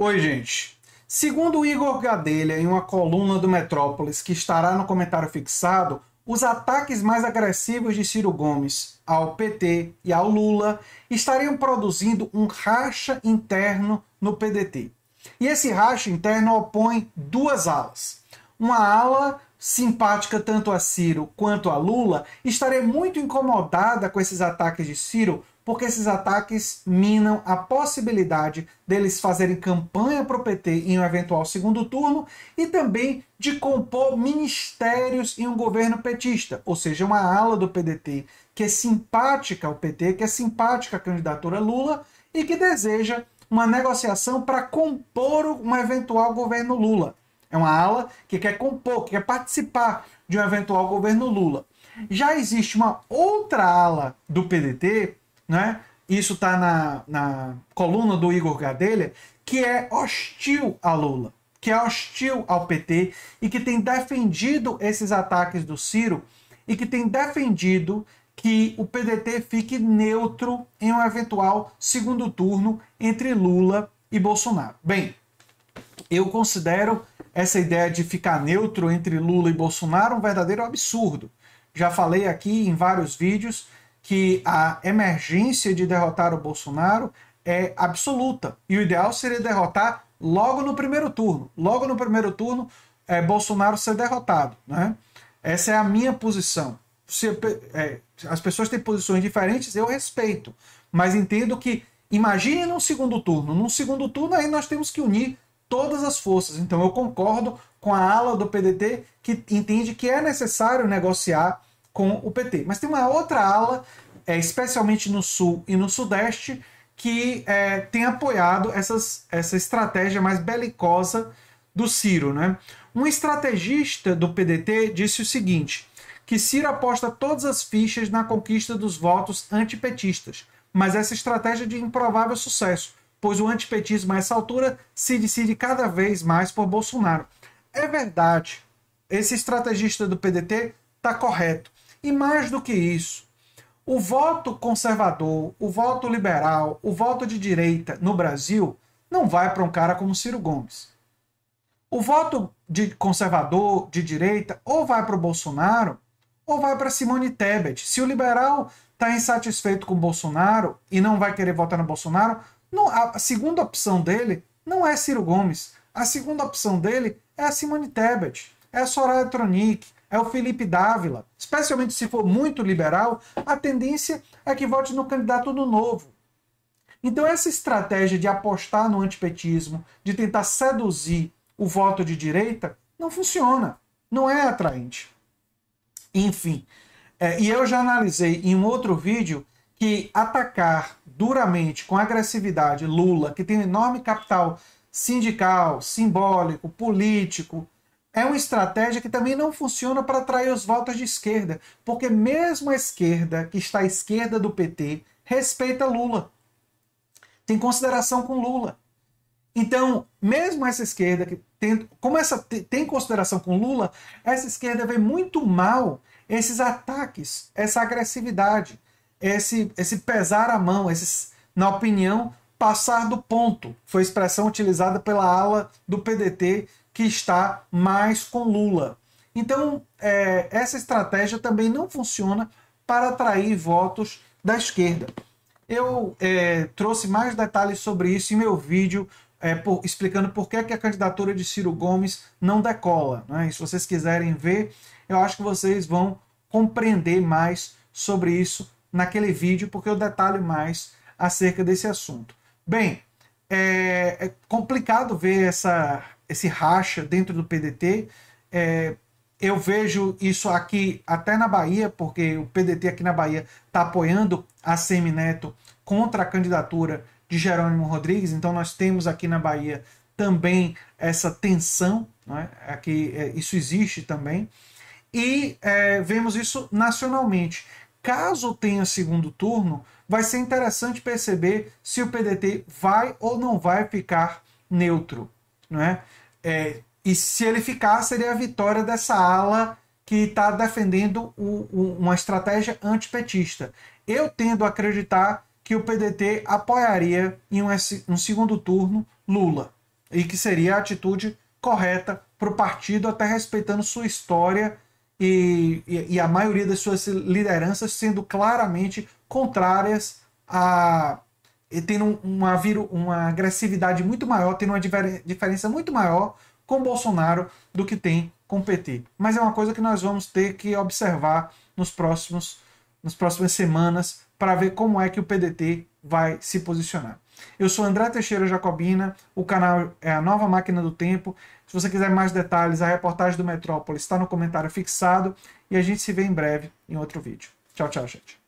Oi, gente. Segundo Igor Gadelha, em uma coluna do Metrópolis, que estará no comentário fixado, os ataques mais agressivos de Ciro Gomes ao PT e ao Lula estariam produzindo um racha interno no PDT. E esse racha interno opõe duas alas. Uma ala simpática tanto a Ciro quanto a Lula, estarei muito incomodada com esses ataques de Ciro, porque esses ataques minam a possibilidade deles fazerem campanha para o PT em um eventual segundo turno e também de compor ministérios em um governo petista, ou seja, uma ala do PDT que é simpática ao PT, que é simpática à candidatura Lula e que deseja uma negociação para compor um eventual governo Lula. É uma ala que quer compor, que quer participar de um eventual governo Lula. Já existe uma outra ala do PDT, né? isso está na, na coluna do Igor Gadelha, que é hostil a Lula, que é hostil ao PT e que tem defendido esses ataques do Ciro e que tem defendido que o PDT fique neutro em um eventual segundo turno entre Lula e Bolsonaro. Bem, eu considero essa ideia de ficar neutro entre Lula e Bolsonaro é um verdadeiro absurdo. Já falei aqui em vários vídeos que a emergência de derrotar o Bolsonaro é absoluta. E o ideal seria derrotar logo no primeiro turno. Logo no primeiro turno, é, Bolsonaro ser derrotado. Né? Essa é a minha posição. Se, é, as pessoas têm posições diferentes, eu respeito. Mas entendo que, imagine num segundo turno. Num segundo turno, aí nós temos que unir todas as forças. Então eu concordo com a ala do PDT que entende que é necessário negociar com o PT. Mas tem uma outra ala, é, especialmente no Sul e no Sudeste, que é, tem apoiado essas, essa estratégia mais belicosa do Ciro. Né? Um estrategista do PDT disse o seguinte: que Ciro aposta todas as fichas na conquista dos votos antipetistas, mas essa estratégia é de improvável sucesso pois o antipetismo a essa altura se decide cada vez mais por Bolsonaro. É verdade, esse estrategista do PDT está correto. E mais do que isso, o voto conservador, o voto liberal, o voto de direita no Brasil não vai para um cara como Ciro Gomes. O voto de conservador, de direita, ou vai para o Bolsonaro, ou vai para Simone Tebet. Se o liberal está insatisfeito com Bolsonaro e não vai querer votar no Bolsonaro, não, a segunda opção dele não é Ciro Gomes. A segunda opção dele é a Simone Tebet, é a Soraya Tronic, é o Felipe Dávila. Especialmente se for muito liberal, a tendência é que vote no candidato do novo. Então, essa estratégia de apostar no antipetismo, de tentar seduzir o voto de direita, não funciona. Não é atraente. Enfim, é, e eu já analisei em um outro vídeo que atacar duramente, com agressividade, Lula, que tem um enorme capital sindical, simbólico, político, é uma estratégia que também não funciona para atrair os votos de esquerda, porque mesmo a esquerda, que está à esquerda do PT, respeita Lula. Tem consideração com Lula. Então, mesmo essa esquerda que tem, como essa tem consideração com Lula, essa esquerda vê muito mal esses ataques, essa agressividade esse, esse pesar a mão, esse, na opinião, passar do ponto. Foi a expressão utilizada pela ala do PDT que está mais com Lula. Então, é, essa estratégia também não funciona para atrair votos da esquerda. Eu é, trouxe mais detalhes sobre isso em meu vídeo, é, por, explicando por que, é que a candidatura de Ciro Gomes não decola. Né? se vocês quiserem ver, eu acho que vocês vão compreender mais sobre isso naquele vídeo, porque eu detalho mais acerca desse assunto. Bem, é, é complicado ver essa, esse racha dentro do PDT. É, eu vejo isso aqui até na Bahia, porque o PDT aqui na Bahia está apoiando a Semineto contra a candidatura de Jerônimo Rodrigues. Então nós temos aqui na Bahia também essa tensão, né? aqui, é, isso existe também. E é, vemos isso nacionalmente. Caso tenha segundo turno, vai ser interessante perceber se o PDT vai ou não vai ficar neutro. Né? É, e se ele ficar, seria a vitória dessa ala que está defendendo o, o, uma estratégia antipetista. Eu tendo a acreditar que o PDT apoiaria em um, um segundo turno Lula, e que seria a atitude correta para o partido, até respeitando sua história e, e, e a maioria das suas lideranças sendo claramente contrárias a e tendo uma, uma agressividade muito maior, tendo uma diferença muito maior com Bolsonaro do que tem com PT. Mas é uma coisa que nós vamos ter que observar nos próximos, nas próximas semanas para ver como é que o PDT vai se posicionar. Eu sou André Teixeira Jacobina, o canal é a Nova Máquina do Tempo. Se você quiser mais detalhes, a reportagem do Metrópole está no comentário fixado e a gente se vê em breve em outro vídeo. Tchau, tchau, gente.